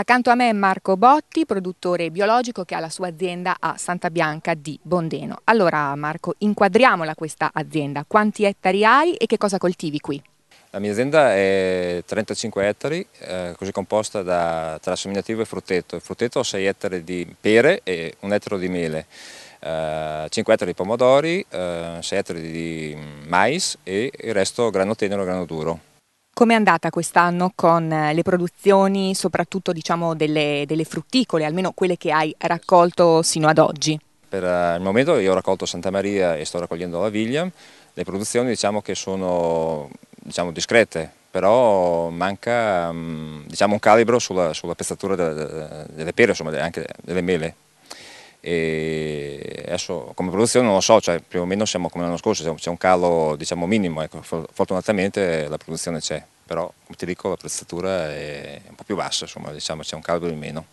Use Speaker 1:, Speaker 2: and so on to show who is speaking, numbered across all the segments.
Speaker 1: Accanto a me Marco Botti, produttore biologico che ha la sua azienda a Santa Bianca di Bondeno. Allora Marco, inquadriamola questa azienda, quanti ettari hai e che cosa coltivi qui?
Speaker 2: La mia azienda è 35 ettari, eh, così composta da, tra seminativo e frutteto. Il frutteto ha 6 ettari di pere e un ettaro di mele, eh, 5 ettari di pomodori, eh, 6 ettari di mais e il resto grano tenero e grano duro.
Speaker 1: Com'è andata quest'anno con eh, le produzioni, soprattutto diciamo, delle, delle, frutticole, almeno quelle che hai raccolto sino ad oggi?
Speaker 2: Per eh, il momento io ho raccolto Santa Maria e sto raccogliendo la Viglia, le produzioni diciamo che sono diciamo, discrete, però manca mm, diciamo, un calibro sulla, sulla pezzatura delle, delle pere, insomma anche delle mele e adesso come produzione non lo so, cioè più o meno siamo come l'anno scorso, c'è un calo diciamo minimo, ecco, fortunatamente la produzione c'è, però come ti dico la prezzatura è un po' più bassa, insomma diciamo c'è un calo di meno.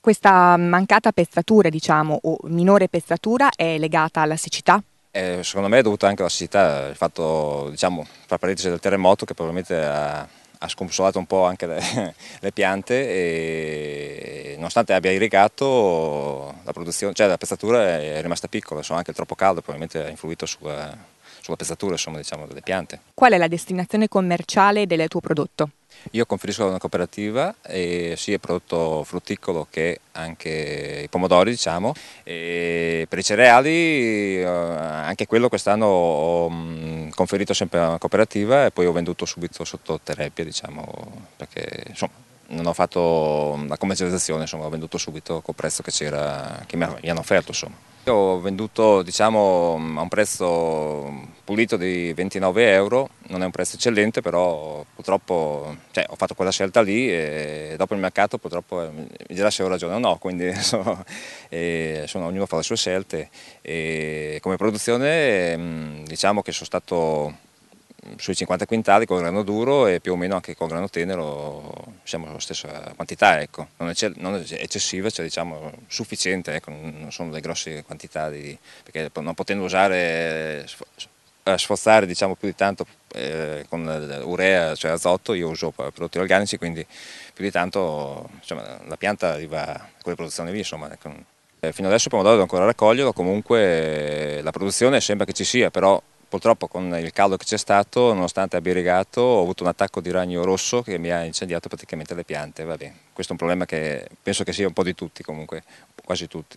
Speaker 1: Questa mancata pezzatura, diciamo, o minore pezzatura è legata alla siccità?
Speaker 2: Eh, secondo me è dovuta anche alla siccità, il fatto, diciamo, fra parentesi del terremoto che probabilmente ha ha sconsolato un po' anche le, le piante e nonostante abbia irrigato la, produzione, cioè la pezzatura è rimasta piccola, insomma, anche troppo caldo probabilmente ha influito sulla, eh, sulla pezzatura insomma, diciamo, delle piante.
Speaker 1: Qual è la destinazione commerciale del tuo
Speaker 2: prodotto? Io conferisco a una cooperativa eh, sia il prodotto frutticolo che anche i pomodori diciamo e per i cereali eh, anche quello quest'anno ho mm, conferito sempre a una cooperativa e poi ho venduto subito sotto terapia diciamo perché insomma non ho fatto mm, la commercializzazione, insomma, ho venduto subito col prezzo che, che mi hanno offerto. Insomma. Ho venduto diciamo, mm, a un prezzo pulito di 29 euro, non è un prezzo eccellente, però purtroppo cioè, ho fatto quella scelta lì e dopo il mercato purtroppo eh, mi dirà se ho ragione o no, quindi insomma, eh, sono ognuno fa le sue scelte. E come produzione mm, diciamo che sono stato sui 50 quintali con grano duro e più o meno anche con grano tenero siamo la stessa quantità, ecco. non, è, non è eccessiva, cioè diciamo sufficiente, ecco. non sono delle grosse quantità, di, perché non potendo usare eh, sforzare diciamo, più di tanto eh, con eh, urea, cioè azoto, io uso prodotti organici, quindi più di tanto insomma, la pianta arriva a quelle produzioni lì. Insomma, ecco. eh, fino adesso il pomodoro devo ancora raccoglierlo, comunque la produzione sembra che ci sia, però purtroppo con il caldo che c'è stato, nonostante abbia irrigato, ho avuto un attacco di ragno rosso che mi ha incendiato praticamente le piante. Vabbè, questo è un problema che penso che sia un po' di tutti comunque, quasi tutti.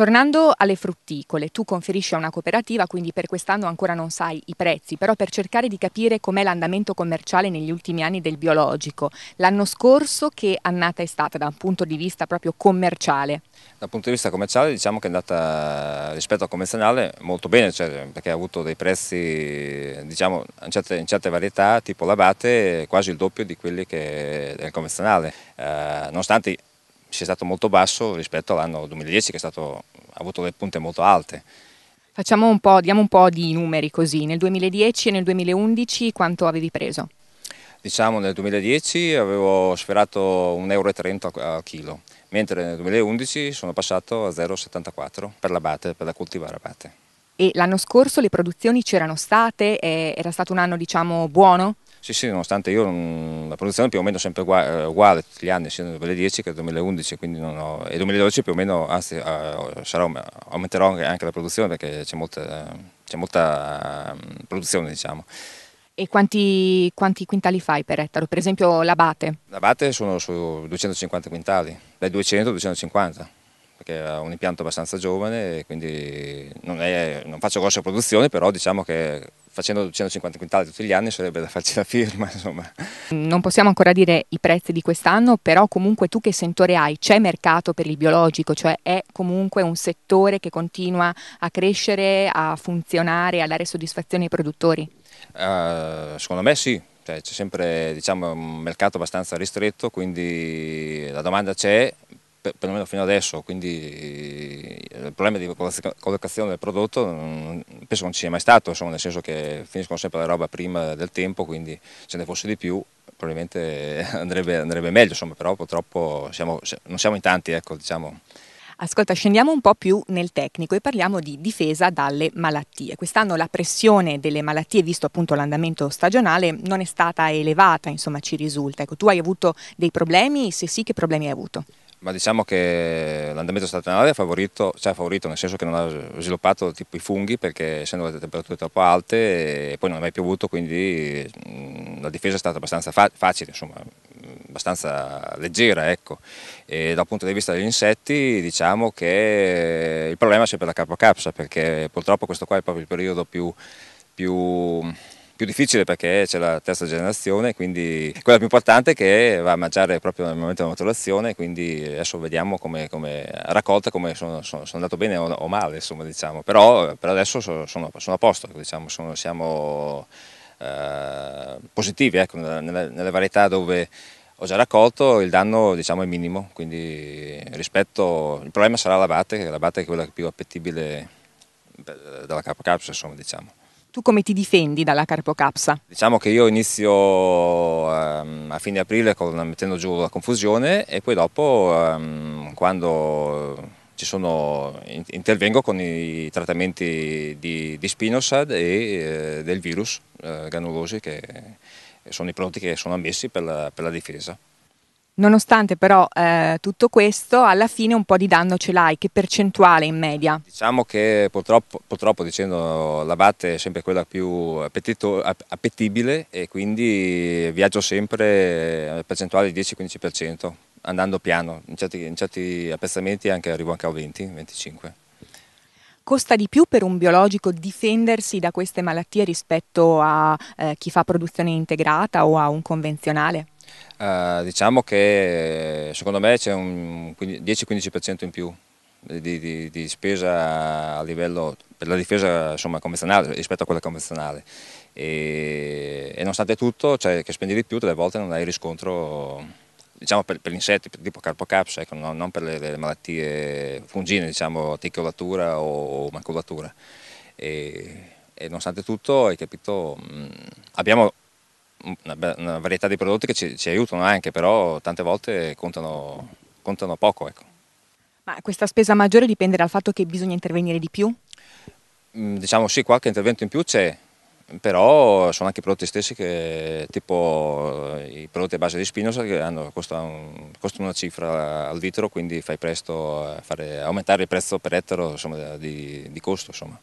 Speaker 1: Tornando alle frutticole, tu conferisci a una cooperativa, quindi per quest'anno ancora non sai i prezzi, però per cercare di capire com'è l'andamento commerciale negli ultimi anni del biologico, l'anno scorso che annata è stata da un punto di vista proprio commerciale?
Speaker 2: Dal punto di vista commerciale diciamo che è andata rispetto al convenzionale molto bene, cioè, perché ha avuto dei prezzi diciamo, in, certe, in, certe, varietà tipo l'abate quasi il doppio di quelli del convenzionale, eh, nonostante sia stato molto basso rispetto all'anno 2010 che stato, ha avuto delle punte molto alte.
Speaker 1: Facciamo un po', diamo un po' di numeri così, nel 2010 e nel 2011 quanto avevi preso?
Speaker 2: Diciamo nel 2010 avevo sferato 1,30 euro al chilo, mentre nel 2011 sono passato a 0,74 per l'abate, per la coltivare abate.
Speaker 1: E l'anno scorso le produzioni c'erano state? era stato un anno diciamo buono?
Speaker 2: Sì, sì, nonostante io mm, la produzione più o meno sempre eh, uguale tutti gli anni, sia nel 2010 che nel 2011, quindi non ho, e 2012 più o meno, anzi uh, eh, sarò, aumenterò anche la produzione perché c'è molta, c'è molta uh, produzione diciamo.
Speaker 1: E quanti, quanti, quintali fai per ettaro? Per esempio l'abate?
Speaker 2: L'abate sono su 250 quintali, dai 200 ai 250 ha un impianto abbastanza giovane, quindi non, è, non faccio grosse produzioni, però diciamo che facendo 250 quintali tutti gli anni sarebbe da farci la firma. Insomma.
Speaker 1: Non possiamo ancora dire i prezzi di quest'anno, però comunque tu che sentore hai? C'è mercato per il biologico, cioè è comunque un settore che continua a crescere, a funzionare, a dare
Speaker 2: soddisfazione ai produttori? Uh, secondo me sì, cioè, c'è sempre diciamo, un mercato abbastanza ristretto, quindi la domanda c'è, per, perlomeno fino adesso, quindi eh, il problema di collocazione del prodotto mm, penso non ci sia mai stato, insomma, nel senso che finiscono sempre la roba prima del tempo, quindi se ne fosse di più probabilmente andrebbe, andrebbe meglio, insomma, però purtroppo siamo, non siamo in tanti, ecco, diciamo.
Speaker 1: Ascolta, scendiamo un po' più nel tecnico e parliamo di difesa dalle malattie. Quest'anno la pressione delle malattie, visto appunto l'andamento stagionale, non è stata elevata, insomma ci risulta. Ecco, tu hai avuto dei problemi? Se sì, che problemi hai avuto?
Speaker 2: ma diciamo che l'andamento stagionale ha favorito, cioè ha favorito nel senso che non ha sviluppato tipo i funghi perché essendo le temperature troppo alte e poi non è mai piovuto quindi la difesa è stata abbastanza fa facile insomma abbastanza leggera ecco e dal punto di vista degli insetti diciamo che il problema è sempre la capocapsa perché purtroppo questo qua è proprio il periodo più, più più difficile perché c'è la terza generazione, quindi quella più importante è che va a mangiare proprio nel momento della maturazione, quindi adesso vediamo come, come raccolta, come sono, sono, sono, andato bene o, male, insomma, diciamo. però per adesso sono, sono a posto, diciamo, siamo eh, positivi ecco, nelle, nelle varietà dove ho già raccolto, il danno diciamo, è minimo, quindi rispetto, il problema sarà la batte, che l'abate è quella più appetibile eh, dalla capocapsula, insomma, diciamo.
Speaker 1: Tu come ti difendi dalla carpocapsa?
Speaker 2: Diciamo che io inizio ehm, a fine aprile con, mettendo giù la confusione e poi dopo ehm, quando ci sono, intervengo con i trattamenti di, di spinosad e eh, del virus eh, granulosi che sono i prodotti che sono ammessi per la, per la difesa.
Speaker 1: Nonostante però eh, tutto questo, alla fine un po' di danno ce l'hai, che percentuale in media?
Speaker 2: Diciamo che purtroppo, purtroppo dicendo, la VAT è sempre quella più appetito, appetibile e quindi viaggio sempre a percentuale del 10-15%, andando piano, in certi, in certi appezzamenti anche, arrivo anche a 20-25%.
Speaker 1: Costa di più per un biologico difendersi da queste malattie rispetto a eh, chi fa produzione integrata o a un convenzionale?
Speaker 2: Eh, diciamo che secondo me c'è un 10-15% in più di, di, di, spesa a livello per la difesa insomma, convenzionale rispetto a quella convenzionale e, e nonostante tutto cioè, che spendi di più delle volte non hai riscontro diciamo per, per gli insetti per, tipo carpocaps ecco, no, non per le, le malattie fungine diciamo ticolatura o, o maculatura e, e nonostante tutto hai capito mh, abbiamo una, una varietà di prodotti che ci, ci, aiutano anche, però tante volte contano, contano poco. Ecco.
Speaker 1: Ma questa spesa maggiore dipende dal fatto che bisogna intervenire di più?
Speaker 2: Mm, diciamo sì, qualche intervento in più c'è, però sono anche i prodotti stessi che tipo eh, i prodotti a base di spinosa che hanno, costano, costano, una cifra al litro quindi fai presto a fare, aumentare il prezzo per ettaro insomma, di, di costo. Insomma.